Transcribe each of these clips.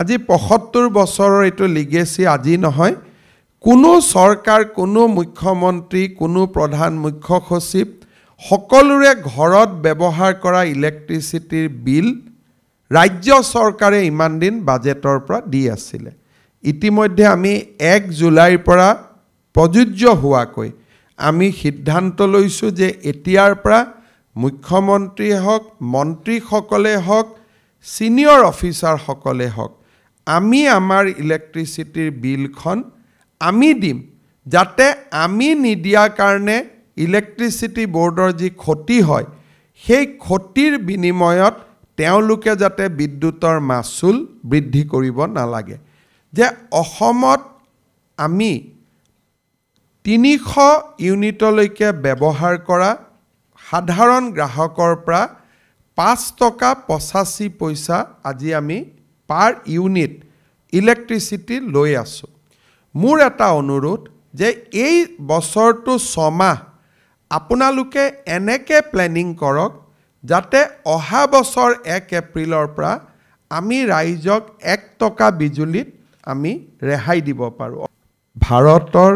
আজি পঁয়সত্তৰ বছৰৰ এইটো লিগেচি আজি নহয় কোনো চৰকাৰ কোনো মুখ্যমন্ত্ৰী কোনো প্ৰধান মুখ্য সচিব সকলোৰে ঘৰত ব্যৱহাৰ কৰা ইলেক্ট্ৰিচিটিৰ বিল ৰাজ্য চৰকাৰে ইমান দিন বাজেটৰ পৰা দি আছিলে ইতিমধ্যে আমি এক জুলাইৰ পৰা প্ৰযোজ্য হোৱাকৈ আমি সিদ্ধান্ত লৈছোঁ যে এতিয়াৰ পৰা মুখ্যমন্ত্ৰীয়ে হওক মন্ত্ৰীসকলে হওক ছিনিয়ৰ অফিচাৰসকলে হওক আমি আমাৰ ইলেক্ট্ৰিচিটিৰ বিলখন আমি দিম যাতে আমি নিদিয়াৰ কাৰণে ইলেক্ট্ৰিচিটি ব'ৰ্ডৰ যি ক্ষতি হয় সেই ক্ষতিৰ বিনিময়ত তেওঁলোকে যাতে বিদ্যুতৰ মাচুল বৃদ্ধি কৰিব নালাগে যে অসমত আমি তিনিশ ইউনিটলৈকে ব্যৱহাৰ কৰা সাধাৰণ গ্ৰাহকৰ পৰা পাঁচ টকা পঁচাশী পইচা আজি আমি পাৰ ইউনিট ইলেক্ট্ৰিচিটি লৈ আছোঁ মোৰ এটা অনুৰোধ যে এই বছৰটো ছমাহ আপোনালোকে এনেকৈ প্লেনিং কৰক যাতে অহা বছৰ এক এপ্ৰিলৰ পৰা আমি ৰাইজক এক টকা বিজুলীত আমি ৰেহাই দিব পাৰোঁ ভাৰতৰ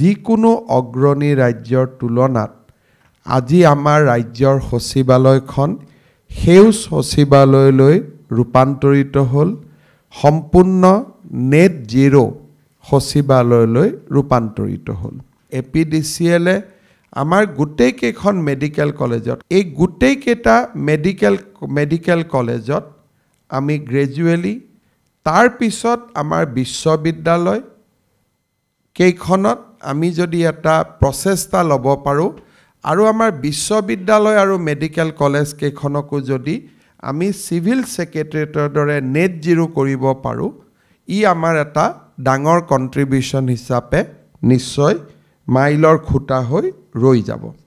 যিকোনো অগ্ৰণী ৰাজ্যৰ তুলনাত আজি আমাৰ ৰাজ্যৰ সচিবালয়খন সেউজ সচিবালয়লৈ ৰূপান্তৰিত হ'ল সম্পূৰ্ণ নেট জিৰ' সচিবালয়লৈ ৰূপান্তৰিত হ'ল এ পি ডি চি এলে আমাৰ গোটেইকেইখন মেডিকেল কলেজত এই গোটেইকেইটা মেডিকেল মেডিকেল কলেজত আমি গ্ৰেজুৱেলি তাৰপিছত আমাৰ বিশ্ববিদ্যালয় কেইখনত আমি যদি এটা প্ৰচেষ্টা ল'ব পাৰোঁ আৰু আমাৰ বিশ্ববিদ্যালয় আৰু মেডিকেল কলেজ কেইখনকো যদি আমি চিভিল ছেক্ৰেটেৰিয়েটৰ দৰে নেট জিৰ' কৰিব পাৰোঁ ই আমাৰ এটা ডাঙৰ কণ্ট্ৰিবিউশ্যন হিচাপে নিশ্চয় মাইলৰ খুটা হৈ ৰৈ যাব